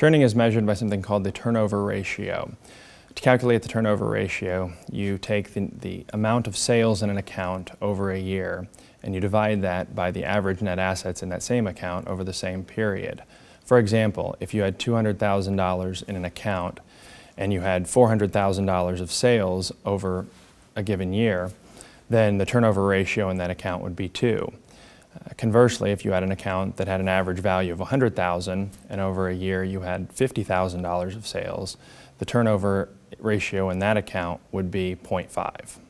Churning is measured by something called the turnover ratio. To calculate the turnover ratio, you take the, the, amount of sales in an account over a year and you divide that by the average net assets in that same account over the same period. For example, if you had $200,000 in an account and you had $400,000 of sales over a given year, then the turnover ratio in that account would be 2. Conversely, if you had an account that had an average value of 100,000 and over a year you had $50,000 of sales, the turnover ratio in that account would be 0.5.